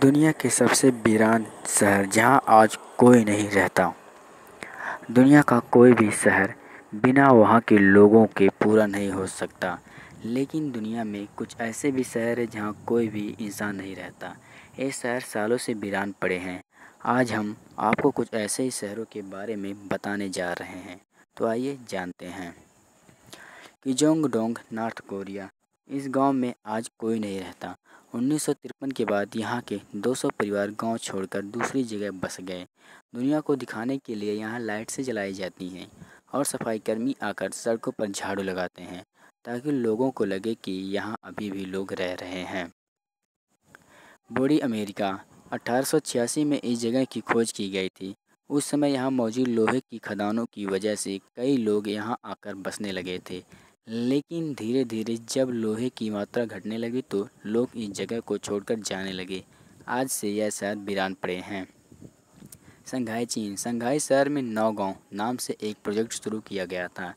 दुनिया के सबसे वीरान शहर जहां आज कोई नहीं रहता दुनिया का कोई भी शहर बिना वहां के लोगों के पूरा नहीं हो सकता लेकिन दुनिया में कुछ ऐसे भी शहर हैं जहां कोई भी इंसान नहीं रहता ये शहर सालों से वीरान पड़े हैं आज हम आपको कुछ ऐसे ही शहरों के बारे में बताने जा रहे हैं तो आइए जानते हैं किजोंग डोंग नॉर्थ कोरिया इस गांव में आज कोई नहीं रहता उन्नीस के बाद यहाँ के 200 परिवार गांव छोड़कर दूसरी जगह बस गए दुनिया को दिखाने के लिए यहाँ लाइट से जलाई जाती हैं और सफाईकर्मी आकर सड़कों पर झाड़ू लगाते हैं ताकि लोगों को लगे कि यहाँ अभी भी लोग रह रहे हैं बॉडी अमेरिका अठारह में इस जगह की खोज की गई थी उस समय यहाँ मौजूद लोहे की खदानों की वजह से कई लोग यहाँ आकर बसने लगे थे लेकिन धीरे धीरे जब लोहे की मात्रा घटने लगी तो लोग इस जगह को छोड़कर जाने लगे आज से यह शहर वीरान पड़े हैं संघाई चीन संघाई शहर में नौ गांव नाम से एक प्रोजेक्ट शुरू किया गया था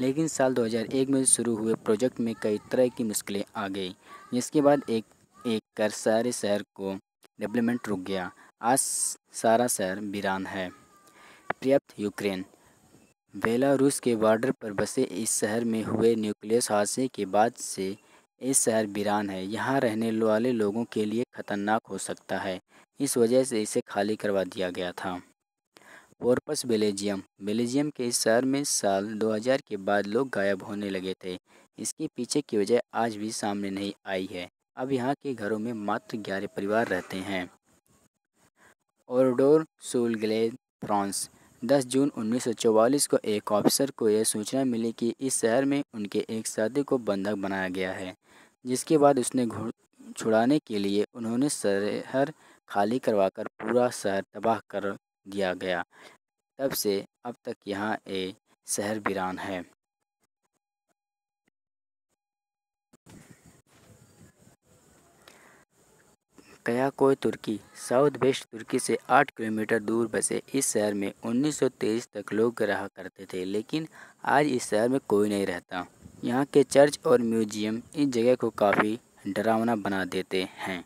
लेकिन साल 2001 में शुरू हुए प्रोजेक्ट में कई तरह की मुश्किलें आ गई जिसके बाद एक एक कर सारे शहर को डेवलपमेंट रुक गया आज सारा शहर वीरान है पर्याप्त यूक्रेन बेलारूस के बॉर्डर पर बसे इस शहर में हुए न्यूक्लियस हादसे के बाद से इस शहर वीरान है यहाँ रहने वाले लोगों के लिए खतरनाक हो सकता है इस वजह से इसे खाली करवा दिया गया था पोर्पस बेलेजियम बेलेजियम के इस शहर में साल 2000 के बाद लोग गायब होने लगे थे इसके पीछे की वजह आज भी सामने नहीं आई है अब यहाँ के घरों में मात्र ग्यारह परिवार रहते हैं ओरडोर सुलगले फ्रांस दस जून 1944 को एक ऑफिसर को यह सूचना मिली कि इस शहर में उनके एक साथी को बंधक बनाया गया है जिसके बाद उसने छुड़ाने के लिए उन्होंने शहर खाली करवाकर पूरा शहर तबाह कर दिया गया तब से अब तक यहाँ ए शहर वीरान है कोई तुर्की साउथ वेस्ट तुर्की से आठ किलोमीटर दूर बसे इस शहर में 1923 तक लोग रहा करते थे लेकिन आज इस शहर में कोई नहीं रहता यहाँ के चर्च और म्यूजियम इस जगह को काफ़ी डरावना बना देते हैं